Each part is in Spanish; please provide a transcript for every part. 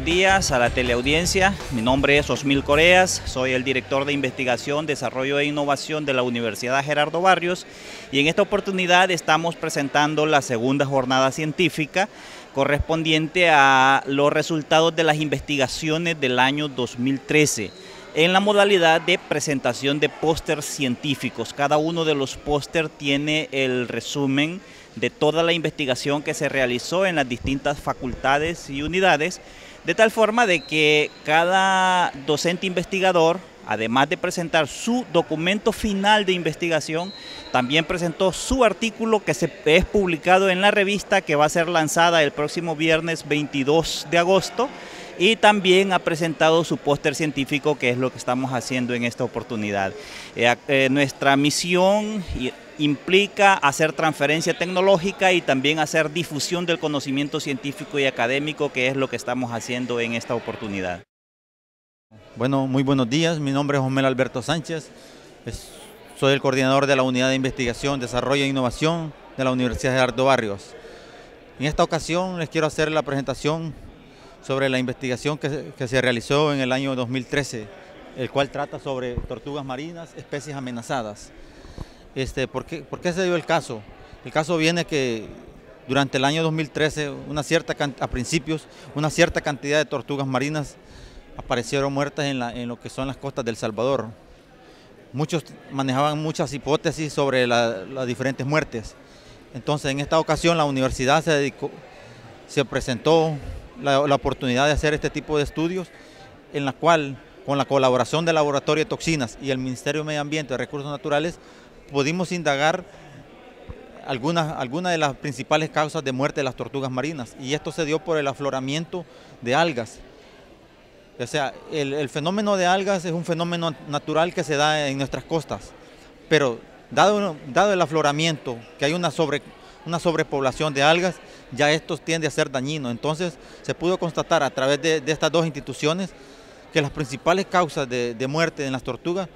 buenos días a la teleaudiencia. Mi nombre es Osmil Coreas, soy el director de investigación, desarrollo e innovación de la Universidad Gerardo Barrios y en esta oportunidad estamos presentando la segunda jornada científica correspondiente a los resultados de las investigaciones del año 2013 en la modalidad de presentación de pósters científicos. Cada uno de los pósters tiene el resumen de toda la investigación que se realizó en las distintas facultades y unidades de tal forma de que cada docente investigador, además de presentar su documento final de investigación, también presentó su artículo que se, es publicado en la revista que va a ser lanzada el próximo viernes 22 de agosto y también ha presentado su póster científico, que es lo que estamos haciendo en esta oportunidad. Eh, eh, nuestra misión y implica hacer transferencia tecnológica y también hacer difusión del conocimiento científico y académico, que es lo que estamos haciendo en esta oportunidad. Bueno, muy buenos días. Mi nombre es Homel Alberto Sánchez. Soy el coordinador de la Unidad de Investigación, Desarrollo e Innovación de la Universidad de Ardo Barrios. En esta ocasión les quiero hacer la presentación sobre la investigación que se realizó en el año 2013, el cual trata sobre tortugas marinas, especies amenazadas. Este, ¿por, qué, se dio el caso? El caso viene que durante el año 2013, una cierta, a principios, una cierta cantidad de tortugas marinas aparecieron muertas en, lo que son las costas del Salvador. Muchos manejaban muchas hipótesis sobre las diferentes muertes. Entonces, en esta ocasión, la universidad se, dedicó, se presentó la, la oportunidad de hacer este tipo de estudios, en la cual, con la colaboración del Laboratorio de Toxinas y el Ministerio de Medio Ambiente y Recursos Naturales, pudimos indagar algunas, de las principales causas de muerte de las tortugas marinas y esto se dio por el afloramiento de algas. O sea, el, fenómeno de algas es un fenómeno natural que se da en nuestras costas, pero dado, dado el afloramiento, que hay una, sobre, una sobrepoblación de algas, ya esto tiende a ser dañino. Entonces se pudo constatar a través de, estas dos instituciones que las principales causas de, de muerte en las tortugas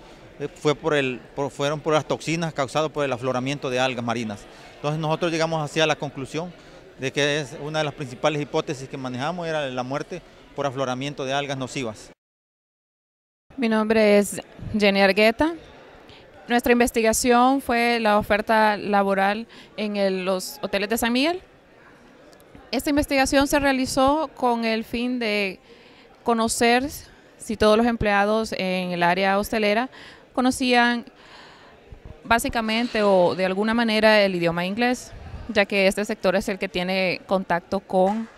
eh, fue por el, fueron por las toxinas causadas por el afloramiento de algas marinas. Entonces nosotros llegamos hacia la conclusión de que es una de las principales hipótesis que manejamos era la muerte por afloramiento de algas nocivas. Mi nombre es Jenny Argueta. Nuestra investigación fue la oferta laboral en los hoteles de San Miguel. Esta investigación se realizó con el fin de conocer si todos los empleados en el área hostelera conocían básicamente o de alguna manera el idioma inglés, ya que este sector es el que tiene contacto con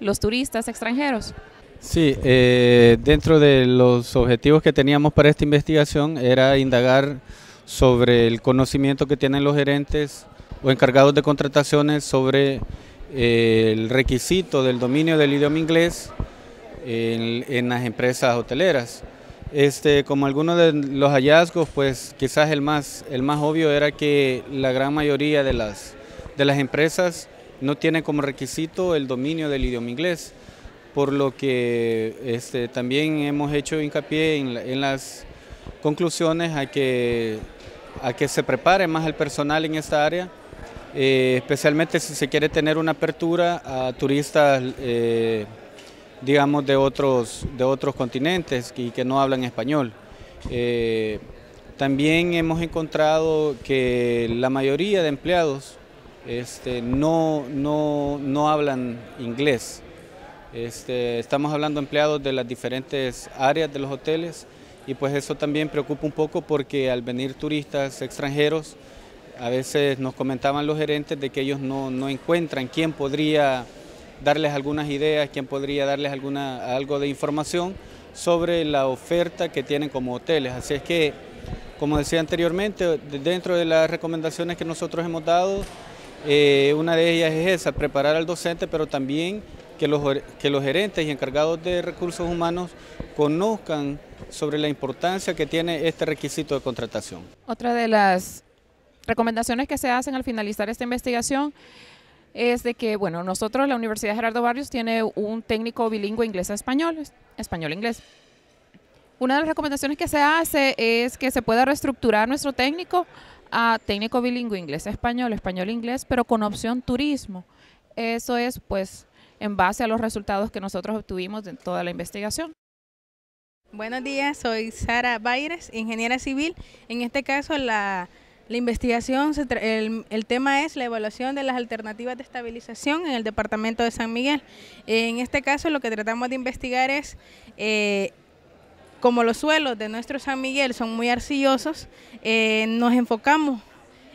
los turistas extranjeros. Sí, eh, dentro de los objetivos que teníamos para esta investigación era indagar sobre el conocimiento que tienen los gerentes o encargados de contrataciones sobre eh, el requisito del dominio del idioma inglés en las empresas hoteleras. Este, como algunos de los hallazgos, pues quizás el más, el más obvio era que la gran mayoría de las, de las empresas no tiene como requisito el dominio del idioma inglés, por lo que este, también hemos hecho hincapié en, las conclusiones a que, a que se prepare más el personal en esta área, eh, especialmente si se quiere tener una apertura a turistas. Eh, digamos, de otros, de otros continentes y que no hablan español. Eh, también hemos encontrado que la mayoría de empleados este, no, no, no, hablan inglés. Este, estamos hablando de empleados de las diferentes áreas de los hoteles y pues eso también preocupa un poco porque al venir turistas extranjeros, a veces nos comentaban los gerentes de que ellos no, no encuentran quién podría darles algunas ideas, quien podría darles alguna, algo de información sobre la oferta que tienen como hoteles. Así es que, como decía anteriormente, dentro de las recomendaciones que nosotros hemos dado, eh, una de ellas es esa, preparar al docente, pero también que los, que los gerentes y encargados de recursos humanos conozcan sobre la importancia que tiene este requisito de contratación. Otra de las recomendaciones que se hacen al finalizar esta investigación es de que, bueno, nosotros, la Universidad Gerardo Barrios, tiene un técnico bilingüe inglés-español, español-inglés. Una de las recomendaciones que se hace es que se pueda reestructurar nuestro técnico a técnico bilingüe inglés-español, español-inglés, pero con opción turismo. Eso es, pues, en base a los resultados que nosotros obtuvimos de toda la investigación. Buenos días, soy Sara Baires, ingeniera civil. En este caso, la la investigación, el, tema es la evaluación de las alternativas de estabilización en el departamento de San Miguel. En este caso lo que tratamos de investigar es, eh, como los suelos de nuestro San Miguel son muy arcillosos, eh, nos enfocamos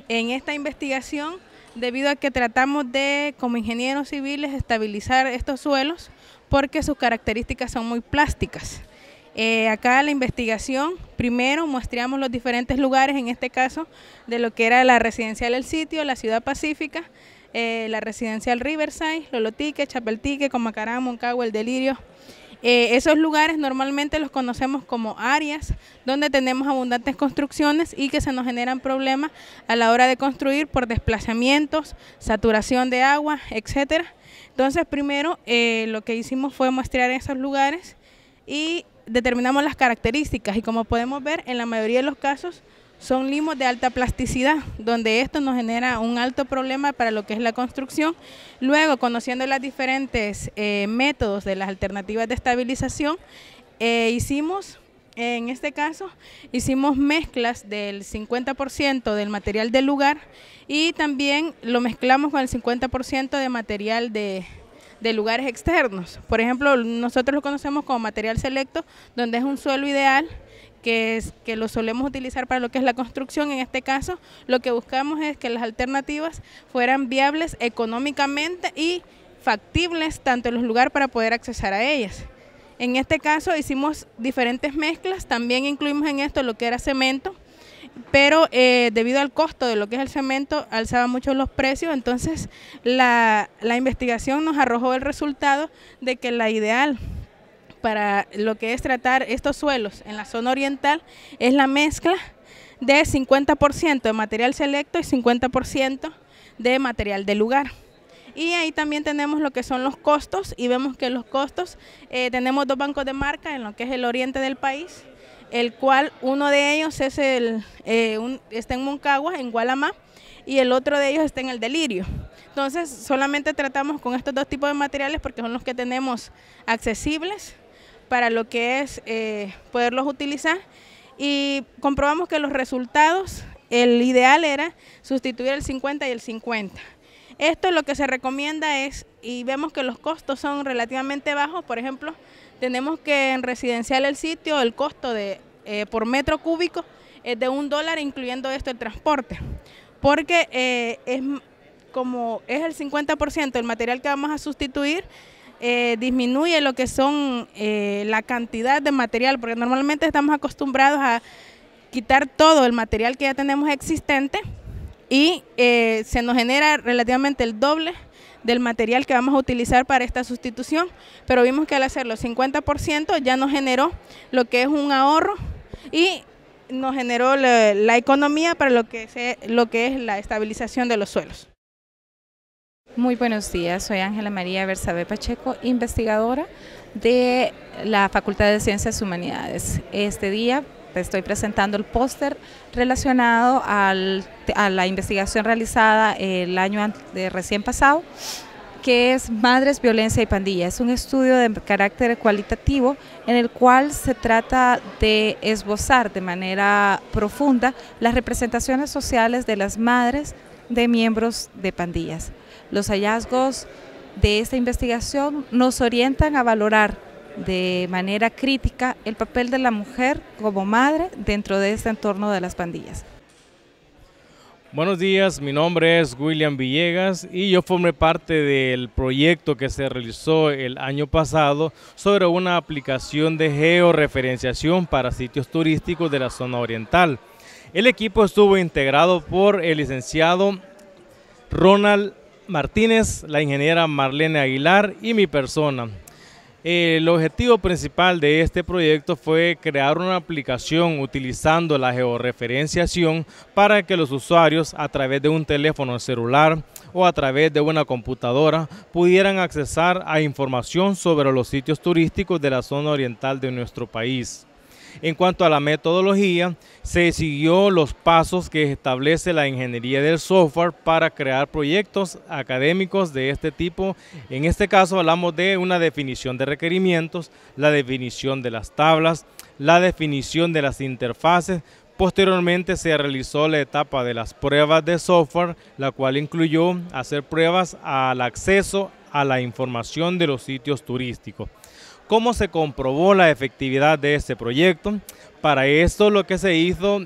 en esta investigación debido a que tratamos de, como ingenieros civiles, estabilizar estos suelos porque sus características son muy plásticas. Eh, acá la investigación, primero muestreamos los diferentes lugares, en este caso, de lo que era la residencial El Sitio, la Ciudad Pacífica, eh, la residencial Riverside, Lolotique, Chapeltique, Comacarán, Moncagua, El Delirio. Eh, esos lugares normalmente los conocemos como áreas donde tenemos abundantes construcciones y que se nos generan problemas a la hora de construir por desplazamientos, saturación de agua, etcétera. Entonces, primero lo que hicimos fue muestrear esos lugares y determinamos las características y como podemos ver, en la mayoría de los casos son limos de alta plasticidad, donde esto nos genera un alto problema para lo que es la construcción. Luego, conociendo los diferentes eh, métodos de las alternativas de estabilización, eh, hicimos, en este caso, hicimos mezclas del 50% del material del lugar y también lo mezclamos con el 50% de material de, de lugares externos. Por ejemplo, nosotros lo conocemos como material selecto, donde es un suelo ideal que, que lo solemos utilizar para lo que es la construcción. En este caso, lo que buscamos es que las alternativas fueran viables económicamente y factibles tanto en los lugares para poder acceder a ellas. En este caso hicimos diferentes mezclas, también incluimos en esto lo que era cemento, pero eh, debido al costo de lo que es el cemento, alzaba mucho los precios, entonces la, investigación nos arrojó el resultado de que la ideal para lo que es tratar estos suelos en la zona oriental es la mezcla de 50% de material selecto y 50% de material de lugar. Y ahí también tenemos lo que son los costos y vemos que los costos, eh, tenemos dos bancos de marca en lo que es el oriente del país el cual uno de ellos es el, eh, está en Moncagua, en Gualamá, y el otro de ellos está en el Delirio. Entonces, solamente tratamos con estos dos tipos de materiales porque son los que tenemos accesibles para lo que es eh, poderlos utilizar y comprobamos que los resultados, el ideal era sustituir el 50 y el 50. Esto lo que se recomienda es, y vemos que los costos son relativamente bajos, por ejemplo, tenemos que en residencial el sitio, el costo de eh, por metro cúbico es de un dólar, incluyendo esto el transporte, porque eh, es como es el 50% el material que vamos a sustituir, eh, disminuye lo que son la cantidad de material, porque normalmente estamos acostumbrados a quitar todo el material que ya tenemos existente y se nos genera relativamente el doble del material que vamos a utilizar para esta sustitución, pero vimos que al hacerlo 50% ya nos generó lo que es un ahorro y nos generó la, economía para lo que, es lo que es la estabilización de los suelos. Muy buenos días, soy Ángela María Bersabe Pacheco, investigadora de la Facultad de Ciencias Humanidades. Este día estoy presentando el póster relacionado a la investigación realizada el año de recién pasado, que es Madres, Violencia y Pandilla. Es un estudio de carácter cualitativo en el cual se trata de esbozar de manera profunda las representaciones sociales de las madres de miembros de pandillas. Los hallazgos de esta investigación nos orientan a valorar de manera crítica el papel de la mujer como madre dentro de este entorno de las pandillas. Buenos días, mi nombre es William Villegas y yo formé parte del proyecto que se realizó el año pasado sobre una aplicación de georreferenciación para sitios turísticos de la zona oriental. El equipo estuvo integrado por el licenciado Ronald Martínez, la ingeniera Marlene Aguilar y mi persona. El objetivo principal de este proyecto fue crear una aplicación utilizando la georreferenciación para que los usuarios a través de un teléfono celular o a través de una computadora pudieran accesar a información sobre los sitios turísticos de la zona oriental de nuestro país. En cuanto a la metodología, se siguió los pasos que establece la ingeniería del software para crear proyectos académicos de este tipo. En este caso hablamos de una definición de requerimientos, la definición de las tablas, la definición de las interfaces, Posteriormente se realizó la etapa de las pruebas de software, la cual incluyó hacer pruebas al acceso a la información de los sitios turísticos cómo se comprobó la efectividad de este proyecto. Para esto lo que se hizo,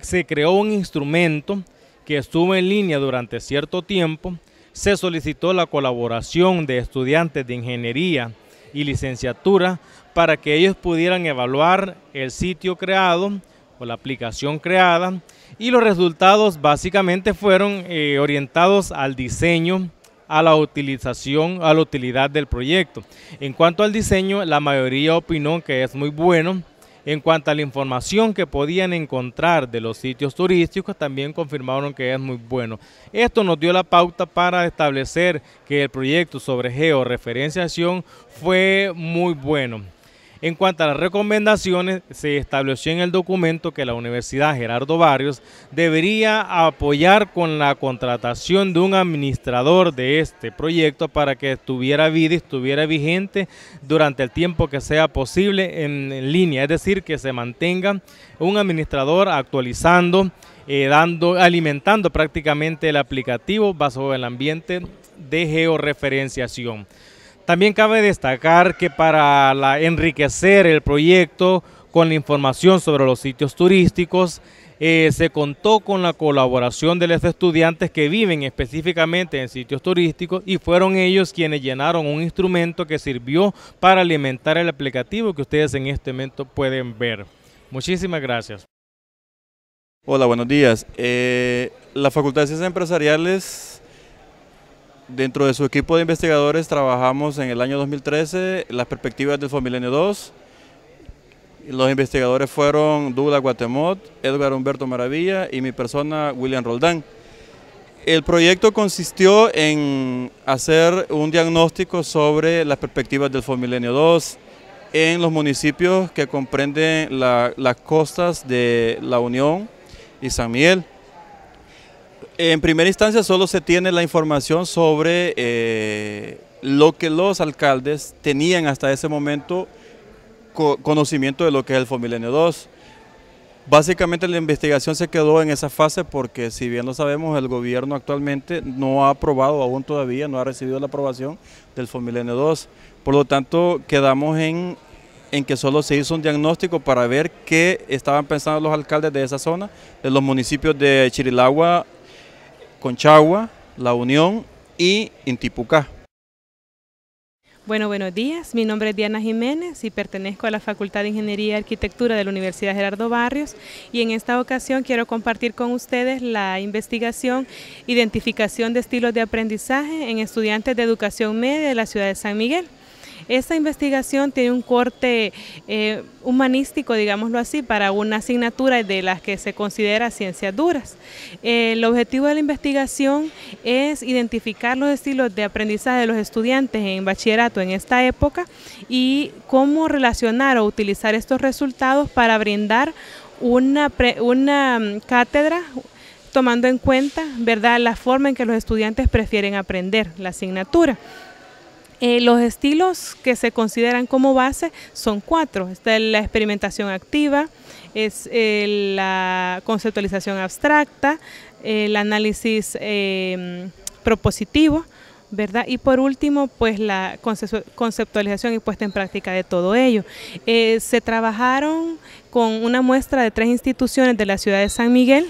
se creó un instrumento que estuvo en línea durante cierto tiempo, se solicitó la colaboración de estudiantes de ingeniería y licenciatura para que ellos pudieran evaluar el sitio creado o la aplicación creada y los resultados básicamente fueron eh, orientados al diseño a la utilización, a la utilidad del proyecto. En cuanto al diseño, la mayoría opinó que es muy bueno, en cuanto a la información que podían encontrar de los sitios turísticos, también confirmaron que es muy bueno. Esto nos dio la pauta para establecer que el proyecto sobre georreferenciación fue muy bueno. En cuanto a las recomendaciones, se estableció en el documento que la Universidad Gerardo Barrios debería apoyar con la contratación de un administrador de este proyecto para que estuviera vida y estuviera vigente durante el tiempo que sea posible en, línea, es decir, que se mantenga un administrador actualizando eh, dando, alimentando prácticamente el aplicativo basado en el ambiente de georreferenciación. También cabe destacar que para enriquecer el proyecto con la información sobre los sitios turísticos, eh, se contó con la colaboración de los estudiantes que viven específicamente en sitios turísticos y fueron ellos quienes llenaron un instrumento que sirvió para alimentar el aplicativo que ustedes en este momento pueden ver. Muchísimas gracias. Hola, buenos días. Eh, la Facultad de Ciencias Empresariales Dentro de su equipo de investigadores trabajamos en el año 2013 las perspectivas del Fomilenio 2. Los investigadores fueron Duda Guatemot, Edgar Humberto Maravilla y mi persona William Roldán. El proyecto consistió en hacer un diagnóstico sobre las perspectivas del Fomilenio 2 en los municipios que comprenden las costas de La Unión y San Miguel. En primera instancia solo se tiene la información sobre eh, lo que los alcaldes tenían hasta ese momento conocimiento de lo que es el Fomilenio 2. Básicamente la investigación se quedó en esa fase porque si bien lo sabemos el gobierno actualmente no ha aprobado aún todavía, no ha recibido la aprobación del Fomilenio 2. Por lo tanto quedamos en, en que solo se hizo un diagnóstico para ver qué estaban pensando los alcaldes de esa zona, de los municipios de Chirilagua, Conchagua, La Unión y Intipucá. Bueno, buenos días. Mi nombre es Diana Jiménez y pertenezco a la Facultad de Ingeniería y Arquitectura de la Universidad Gerardo Barrios y en esta ocasión quiero compartir con ustedes la investigación Identificación de estilos de aprendizaje en estudiantes de educación media de la ciudad de San Miguel. Esta investigación tiene un corte eh, humanístico, digámoslo así, para una asignatura de las que se considera ciencias duras. Eh, el objetivo de la investigación es identificar los estilos de aprendizaje de los estudiantes en bachillerato en esta época y cómo relacionar o utilizar estos resultados para brindar una, una mm, cátedra tomando en cuenta ¿verdad? la forma en que los estudiantes prefieren aprender la asignatura. Eh, los estilos que se consideran como base son cuatro. Está la experimentación activa, es eh, la conceptualización abstracta, eh, el análisis em, propositivo, ¿verdad? Y por último, pues la conceptualización y puesta en práctica de todo ello. se trabajaron con una muestra de tres instituciones de la ciudad de San Miguel,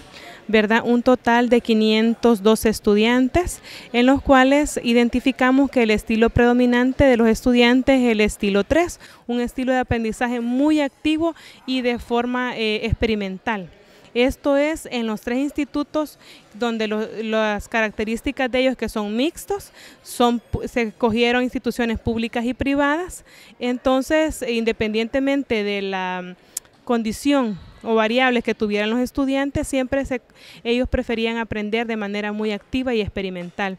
¿verdad? Un total de 502 estudiantes, en los cuales identificamos que el estilo predominante de los estudiantes es el estilo 3, un estilo de aprendizaje muy activo y de forma eh, experimental. Esto es en los tres institutos donde las características de ellos que son mixtos, son, se cogieron instituciones públicas y privadas. Entonces, independientemente de la condición o variables que tuvieran los estudiantes, siempre ellos preferían aprender de manera muy activa y experimental.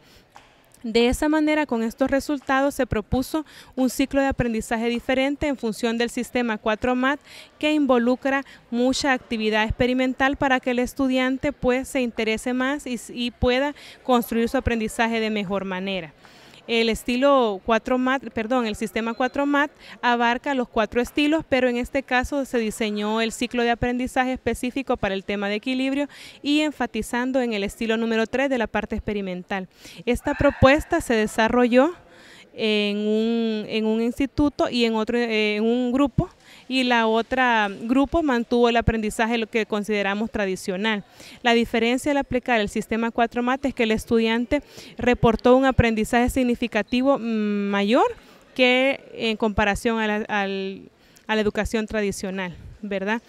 De esa manera, con estos resultados, se propuso un ciclo de aprendizaje diferente en función del sistema 4MAT que involucra mucha actividad experimental para que el estudiante pues, se interese más y pueda construir su aprendizaje de mejor manera. El estilo 4MAT, perdón, el sistema 4MAT abarca los cuatro estilos, pero en este caso se diseñó el ciclo de aprendizaje específico para el tema de equilibrio y enfatizando en el estilo número 3 de la parte experimental. Esta propuesta se desarrolló en un, en un instituto y en otro eh, en un grupo y la otra grupo mantuvo el aprendizaje lo que consideramos tradicional. La diferencia al aplicar el sistema 4 MAT es que el estudiante reportó un aprendizaje significativo mayor que en comparación a la, educación tradicional, ¿verdad?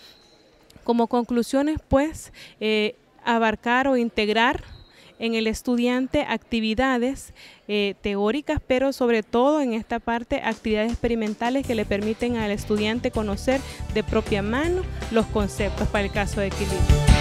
Como conclusiones, pues, eh, abarcar o integrar en el estudiante actividades eh, teóricas, pero sobre todo en esta parte actividades experimentales que le permiten al estudiante conocer de propia mano los conceptos para el caso de equilibrio.